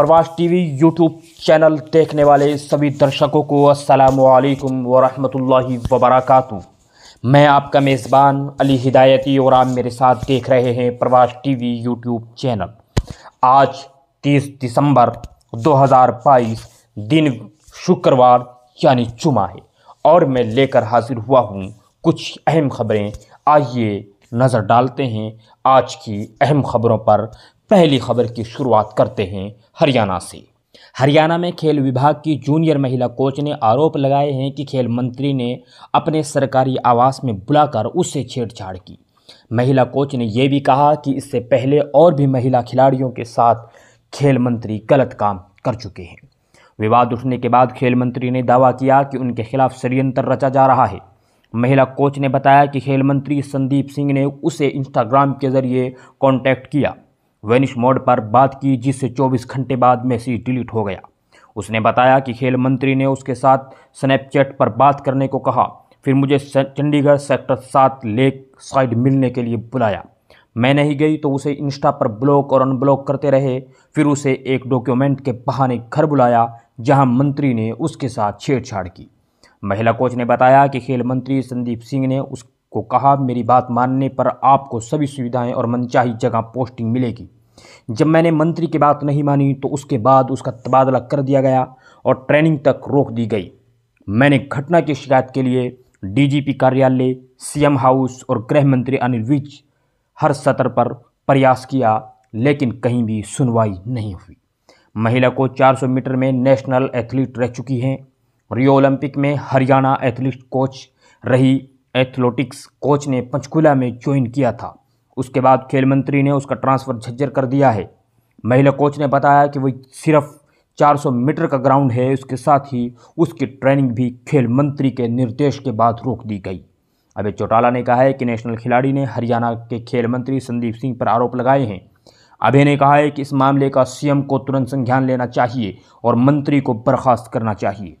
प्रवास TV YouTube channel देखने वाले सभी दर्शकों को असलकम वरहमल वबरक मैं आपका मेज़बान अली हिदायती और आप मेरे साथ देख रहे हैं प्रवास टीवी यूट्यूब चैनल आज 30 दिसंबर 2022 दिन शुक्रवार यानी जुमा है और मैं लेकर हाजिर हुआ हूँ कुछ अहम खबरें आइए नज़र डालते हैं आज की अहम खबरों पर पहली खबर की शुरुआत करते हैं हरियाणा से हरियाणा में खेल विभाग की जूनियर महिला कोच ने आरोप लगाए हैं कि खेल मंत्री ने अपने सरकारी आवास में बुलाकर उससे छेड़छाड़ की महिला कोच ने यह भी कहा कि इससे पहले और भी महिला खिलाड़ियों के साथ खेल मंत्री गलत काम कर चुके हैं विवाद उठने के बाद खेल मंत्री ने दावा किया कि उनके खिलाफ षडयंत्र रचा जा रहा है महिला कोच ने बताया कि खेल मंत्री संदीप सिंह ने उसे इंस्टाग्राम के जरिए कॉन्टैक्ट किया वेनिश मोड पर बात की जिससे 24 घंटे बाद मैसेज डिलीट हो गया उसने बताया कि खेल मंत्री ने उसके साथ स्नैपचैट पर बात करने को कहा फिर मुझे चंडीगढ़ सेक्टर सात लेक साइड मिलने के लिए बुलाया मैं नहीं गई तो उसे इंस्टा पर ब्लॉक और अनब्लॉक करते रहे फिर उसे एक डॉक्यूमेंट के बहाने घर बुलाया जहां मंत्री ने उसके साथ छेड़छाड़ की महिला कोच ने बताया कि खेल मंत्री संदीप सिंह ने उस को कहा मेरी बात मानने पर आपको सभी सुविधाएं और मनचाही जगह पोस्टिंग मिलेगी जब मैंने मंत्री की बात नहीं मानी तो उसके बाद उसका तबादला कर दिया गया और ट्रेनिंग तक रोक दी गई मैंने घटना की शिकायत के लिए डीजीपी कार्यालय सीएम हाउस और गृह मंत्री अनिल विज हर सतर पर प्रयास किया लेकिन कहीं भी सुनवाई नहीं हुई महिला को 400 मीटर में नेशनल एथलीट रह चुकी हैं रियो ओलंपिक में हरियाणा एथलीट कोच रही एथलेटिक्स कोच ने पंचकुला में ज्वाइन किया था उसके बाद खेल मंत्री ने उसका ट्रांसफ़र झज्जर कर दिया है महिला कोच ने बताया कि वह सिर्फ 400 मीटर का ग्राउंड है उसके साथ ही उसकी ट्रेनिंग भी खेल मंत्री के निर्देश के बाद रोक दी गई अभय चौटाला ने कहा है कि नेशनल खिलाड़ी ने हरियाणा के खेल मंत्री संदीप सिंह पर आरोप लगाए हैं अभय ने कहा है कि इस मामले का सीएम को तुरंत संज्ञान लेना चाहिए और मंत्री को बर्खास्त करना चाहिए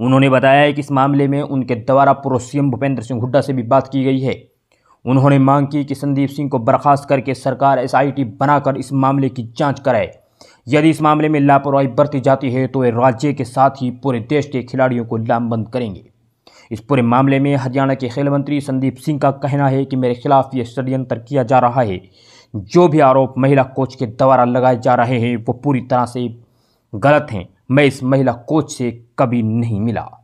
उन्होंने बताया है कि इस मामले में उनके द्वारा पूर्व सीएम भूपेंद्र सिंह हुड्डा से भी बात की गई है उन्होंने मांग की कि संदीप सिंह को बर्खास्त करके सरकार एस बनाकर इस मामले की जाँच कराए यदि इस मामले में लापरवाही बरती जाती है तो वे राज्य के साथ ही पूरे देश के खिलाड़ियों को लामबंद करेंगे इस पूरे मामले में हरियाणा के खेल मंत्री संदीप सिंह का कहना है कि मेरे खिलाफ ये षड्यंत्र किया जा रहा है जो भी आरोप महिला कोच के द्वारा लगाए जा रहे हैं वो पूरी तरह से गलत हैं मैं इस महिला कोच से कभी नहीं मिला